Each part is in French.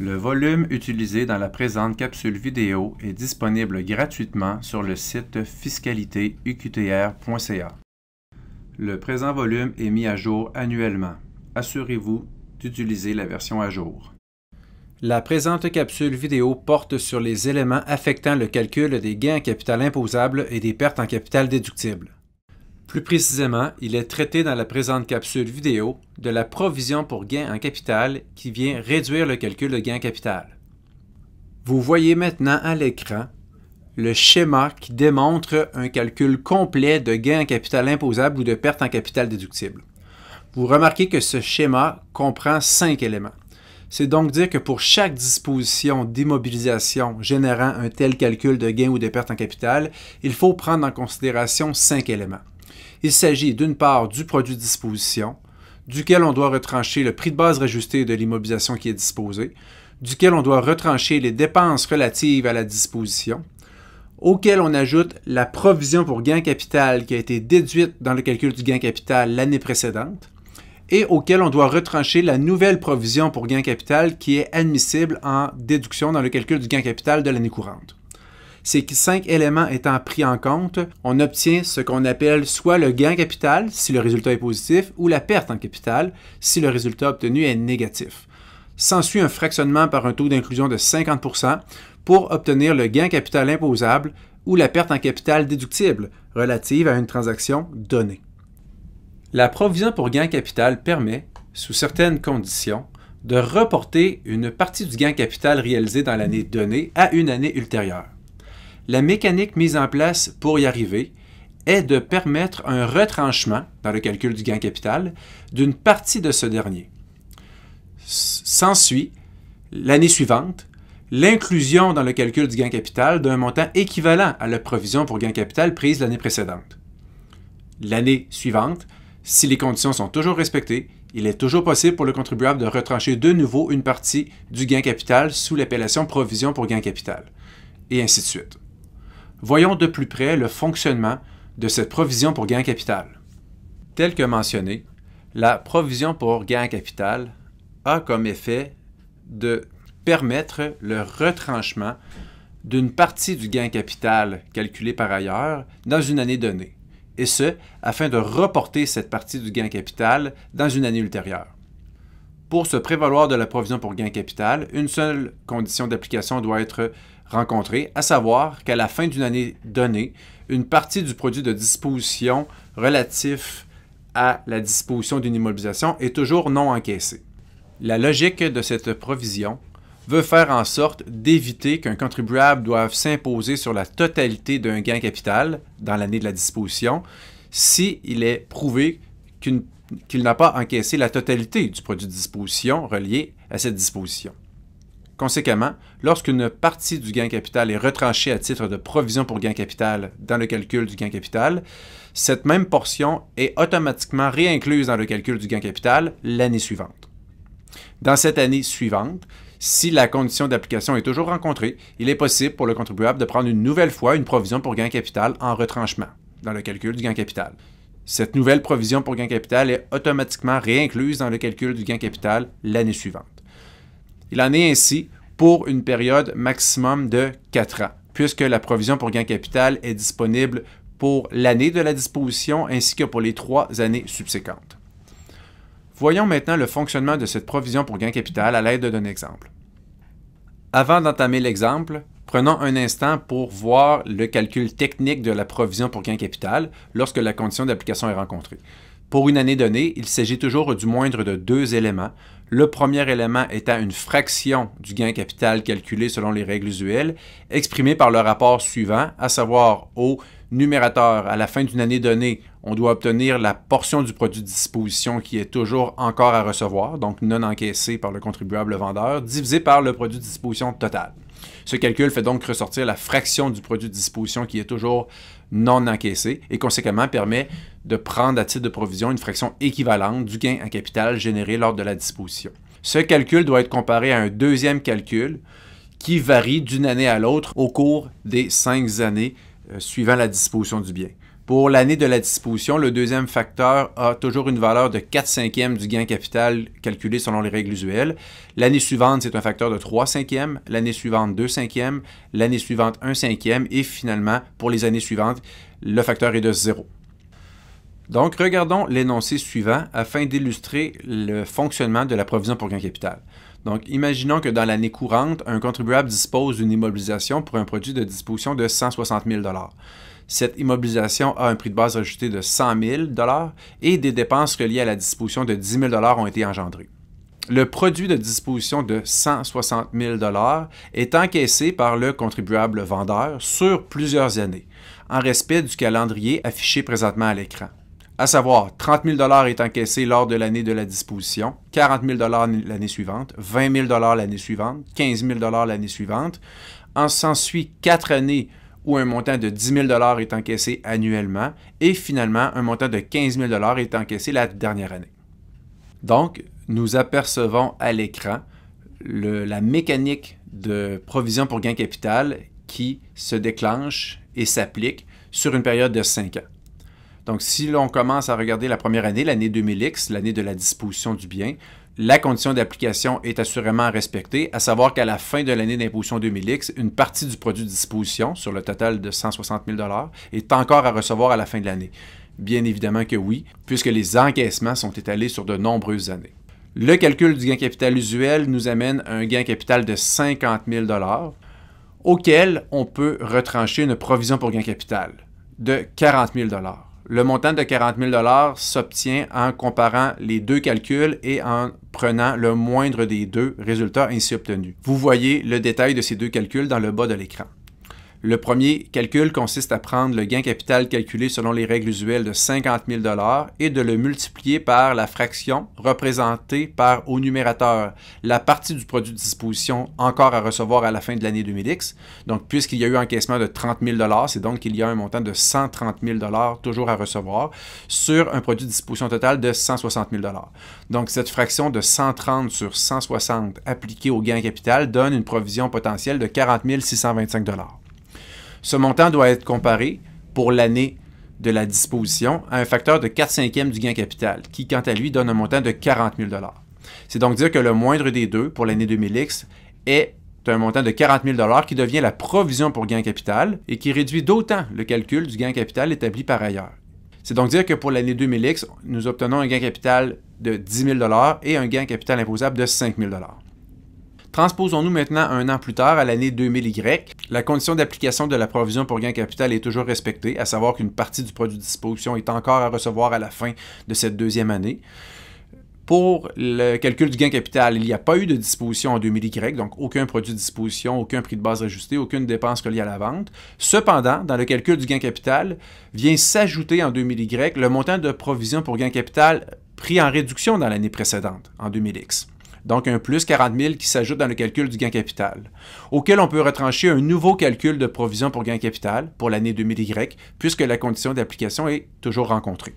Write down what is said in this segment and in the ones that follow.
Le volume utilisé dans la présente capsule vidéo est disponible gratuitement sur le site fiscalitéuqtr.ca. Le présent volume est mis à jour annuellement. Assurez-vous d'utiliser la version à jour. La présente capsule vidéo porte sur les éléments affectant le calcul des gains en capital imposable et des pertes en capital déductible. Plus précisément, il est traité dans la présente capsule vidéo de la provision pour gain en capital qui vient réduire le calcul de gain en capital. Vous voyez maintenant à l'écran le schéma qui démontre un calcul complet de gain en capital imposable ou de perte en capital déductible. Vous remarquez que ce schéma comprend cinq éléments. C'est donc dire que pour chaque disposition d'immobilisation générant un tel calcul de gain ou de perte en capital, il faut prendre en considération cinq éléments. Il s'agit d'une part du produit de disposition, duquel on doit retrancher le prix de base rajusté de l'immobilisation qui est disposée, duquel on doit retrancher les dépenses relatives à la disposition, auquel on ajoute la provision pour gain capital qui a été déduite dans le calcul du gain capital l'année précédente, et auquel on doit retrancher la nouvelle provision pour gain capital qui est admissible en déduction dans le calcul du gain capital de l'année courante que cinq éléments étant pris en compte, on obtient ce qu'on appelle soit le gain capital si le résultat est positif ou la perte en capital si le résultat obtenu est négatif. S'ensuit un fractionnement par un taux d'inclusion de 50 pour obtenir le gain capital imposable ou la perte en capital déductible relative à une transaction donnée. La provision pour gain capital permet, sous certaines conditions, de reporter une partie du gain capital réalisé dans l'année donnée à une année ultérieure la mécanique mise en place pour y arriver est de permettre un retranchement dans le calcul du gain capital d'une partie de ce dernier. S'ensuit, l'année suivante, l'inclusion dans le calcul du gain capital d'un montant équivalent à la provision pour gain capital prise l'année précédente. L'année suivante, si les conditions sont toujours respectées, il est toujours possible pour le contribuable de retrancher de nouveau une partie du gain capital sous l'appellation provision pour gain capital, et ainsi de suite voyons de plus près le fonctionnement de cette provision pour gain capital. Tel que mentionné, la provision pour gain capital a comme effet de permettre le retranchement d'une partie du gain capital calculé par ailleurs dans une année donnée, et ce, afin de reporter cette partie du gain capital dans une année ultérieure. Pour se prévaloir de la provision pour gain capital, une seule condition d'application doit être rencontrer, à savoir qu'à la fin d'une année donnée, une partie du produit de disposition relatif à la disposition d'une immobilisation est toujours non encaissée. La logique de cette provision veut faire en sorte d'éviter qu'un contribuable doive s'imposer sur la totalité d'un gain capital dans l'année de la disposition s'il est prouvé qu'il n'a pas encaissé la totalité du produit de disposition relié à cette disposition. Conséquemment, lorsqu'une partie du gain capital est retranchée à titre de provision pour gain capital dans le calcul du gain capital, cette même portion est automatiquement réincluse dans le calcul du gain capital l'année suivante. Dans cette année suivante, si la condition d'application est toujours rencontrée, il est possible pour le contribuable de prendre une nouvelle fois une provision pour gain capital en retranchement dans le calcul du gain capital. Cette nouvelle provision pour gain capital est automatiquement réincluse dans le calcul du gain capital l'année suivante. Il en est ainsi pour une période maximum de 4 ans, puisque la provision pour gain capital est disponible pour l'année de la disposition ainsi que pour les trois années subséquentes. Voyons maintenant le fonctionnement de cette provision pour gain capital à l'aide d'un exemple. Avant d'entamer l'exemple, prenons un instant pour voir le calcul technique de la provision pour gain capital lorsque la condition d'application est rencontrée. Pour une année donnée, il s'agit toujours du moindre de deux éléments. Le premier élément étant une fraction du gain capital calculé selon les règles usuelles, exprimé par le rapport suivant, à savoir au numérateur, à la fin d'une année donnée, on doit obtenir la portion du produit de disposition qui est toujours encore à recevoir, donc non encaissée par le contribuable vendeur, divisé par le produit de disposition total. Ce calcul fait donc ressortir la fraction du produit de disposition qui est toujours non encaissé et conséquemment permet de prendre à titre de provision une fraction équivalente du gain en capital généré lors de la disposition. Ce calcul doit être comparé à un deuxième calcul qui varie d'une année à l'autre au cours des cinq années euh, suivant la disposition du bien. Pour l'année de la disposition, le deuxième facteur a toujours une valeur de 4 cinquièmes du gain capital calculé selon les règles usuelles. L'année suivante, c'est un facteur de 3 cinquièmes, l'année suivante 2 cinquièmes, l'année suivante 1 cinquième et finalement, pour les années suivantes, le facteur est de 0. Donc, regardons l'énoncé suivant afin d'illustrer le fonctionnement de la provision pour gain capital. Donc, imaginons que dans l'année courante, un contribuable dispose d'une immobilisation pour un produit de disposition de 160 000 Cette immobilisation a un prix de base ajouté de 100 000 et des dépenses reliées à la disposition de 10 000 ont été engendrées. Le produit de disposition de 160 000 est encaissé par le contribuable vendeur sur plusieurs années, en respect du calendrier affiché présentement à l'écran à savoir 30 000 est encaissé lors de l'année de la disposition, 40 000 l'année suivante, 20 000 l'année suivante, 15 000 l'année suivante. En s'ensuit quatre années où un montant de 10 000 est encaissé annuellement et finalement un montant de 15 000 est encaissé la dernière année. Donc, nous apercevons à l'écran la mécanique de provision pour gain capital qui se déclenche et s'applique sur une période de 5 ans. Donc, si l'on commence à regarder la première année, l'année 2000X, l'année de la disposition du bien, la condition d'application est assurément respectée, à savoir qu'à la fin de l'année d'imposition 2000X, une partie du produit de disposition, sur le total de 160 000 est encore à recevoir à la fin de l'année. Bien évidemment que oui, puisque les encaissements sont étalés sur de nombreuses années. Le calcul du gain capital usuel nous amène à un gain capital de 50 000 auquel on peut retrancher une provision pour gain capital de 40 000 le montant de 40 000 s'obtient en comparant les deux calculs et en prenant le moindre des deux résultats ainsi obtenus. Vous voyez le détail de ces deux calculs dans le bas de l'écran. Le premier calcul consiste à prendre le gain capital calculé selon les règles usuelles de 50 000 et de le multiplier par la fraction représentée par au numérateur, la partie du produit de disposition encore à recevoir à la fin de l'année 2000X. Donc, puisqu'il y a eu encaissement de 30 000 c'est donc qu'il y a un montant de 130 000 toujours à recevoir sur un produit de disposition total de 160 000 Donc, cette fraction de 130 sur 160 appliquée au gain capital donne une provision potentielle de 40 625 ce montant doit être comparé pour l'année de la disposition à un facteur de 4 cinquièmes du gain capital, qui quant à lui donne un montant de 40 000 C'est donc dire que le moindre des deux pour l'année 2000X est un montant de 40 000 qui devient la provision pour gain capital et qui réduit d'autant le calcul du gain capital établi par ailleurs. C'est donc dire que pour l'année 2000X, nous obtenons un gain capital de 10 000 et un gain capital imposable de 5 000 Transposons-nous maintenant un an plus tard à l'année 2000Y. La condition d'application de la provision pour gain capital est toujours respectée, à savoir qu'une partie du produit de disposition est encore à recevoir à la fin de cette deuxième année. Pour le calcul du gain capital, il n'y a pas eu de disposition en 2000Y, donc aucun produit de disposition, aucun prix de base ajusté, aucune dépense reliée à la vente. Cependant, dans le calcul du gain capital, vient s'ajouter en 2000Y le montant de provision pour gain capital pris en réduction dans l'année précédente, en 2000X donc un plus 40 000 qui s'ajoute dans le calcul du gain capital, auquel on peut retrancher un nouveau calcul de provision pour gain capital pour l'année 2000Y, puisque la condition d'application est toujours rencontrée.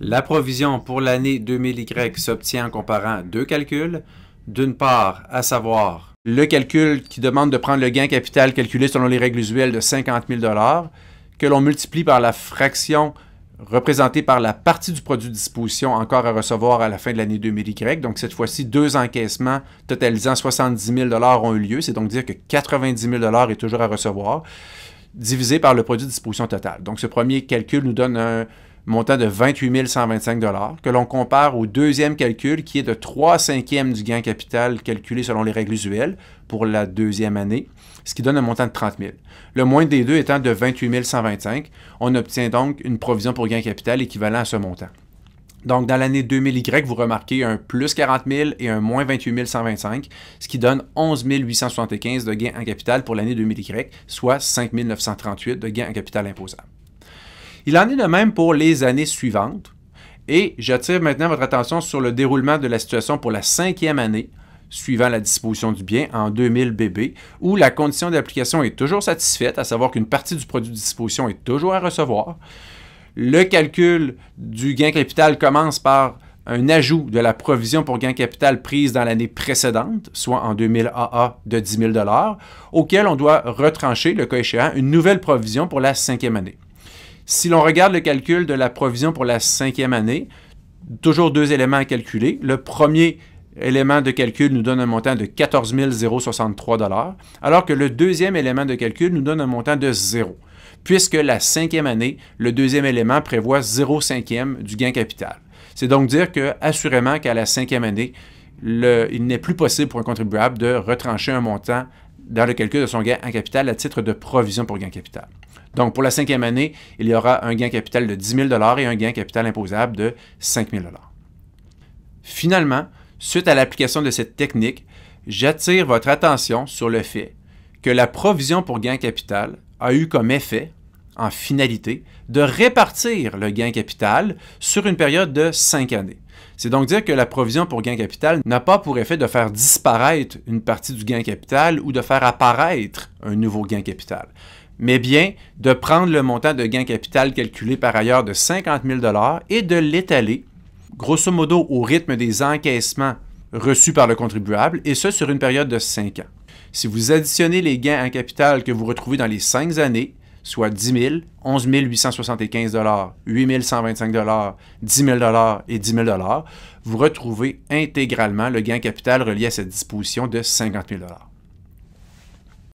La provision pour l'année 2000Y s'obtient en comparant deux calculs. D'une part, à savoir le calcul qui demande de prendre le gain capital calculé selon les règles usuelles de 50 000 que l'on multiplie par la fraction représenté par la partie du produit de disposition encore à recevoir à la fin de l'année 2000Y. Donc, cette fois-ci, deux encaissements totalisant 70 000 ont eu lieu. C'est donc dire que 90 000 est toujours à recevoir, divisé par le produit de disposition total. Donc, ce premier calcul nous donne un, montant de 28 125 que l'on compare au deuxième calcul qui est de 3 cinquièmes du gain capital calculé selon les règles usuelles pour la deuxième année, ce qui donne un montant de 30 000. Le moins des deux étant de 28 125, on obtient donc une provision pour gain capital équivalent à ce montant. Donc, dans l'année 2000Y, vous remarquez un plus 40 000 et un moins 28 125, ce qui donne 11 875 de gains en capital pour l'année 2000Y, soit 5 938 de gains en capital imposable. Il en est de même pour les années suivantes. Et j'attire maintenant votre attention sur le déroulement de la situation pour la cinquième année, suivant la disposition du bien, en 2000 BB, où la condition d'application est toujours satisfaite, à savoir qu'une partie du produit de disposition est toujours à recevoir. Le calcul du gain capital commence par un ajout de la provision pour gain capital prise dans l'année précédente, soit en 2000 AA de 10 000 auquel on doit retrancher, le cas échéant, une nouvelle provision pour la cinquième année. Si l'on regarde le calcul de la provision pour la cinquième année, toujours deux éléments à calculer. Le premier élément de calcul nous donne un montant de 14 063 alors que le deuxième élément de calcul nous donne un montant de zéro, puisque la cinquième année, le deuxième élément prévoit 0 cinquième du gain capital. C'est donc dire que, assurément qu'à la cinquième année, il n'est plus possible pour un contribuable de retrancher un montant dans le calcul de son gain en capital à titre de provision pour gain capital. Donc, pour la cinquième année, il y aura un gain capital de 10 000 et un gain capital imposable de 5 000 Finalement, suite à l'application de cette technique, j'attire votre attention sur le fait que la provision pour gain capital a eu comme effet, en finalité, de répartir le gain capital sur une période de cinq années. C'est donc dire que la provision pour gain capital n'a pas pour effet de faire disparaître une partie du gain capital ou de faire apparaître un nouveau gain capital, mais bien de prendre le montant de gain capital calculé par ailleurs de 50 000 et de l'étaler, grosso modo au rythme des encaissements reçus par le contribuable, et ce sur une période de cinq ans. Si vous additionnez les gains en capital que vous retrouvez dans les cinq années, soit 10 000, 11 875 8 125 10 000 et 10 000 vous retrouvez intégralement le gain capital relié à cette disposition de 50 000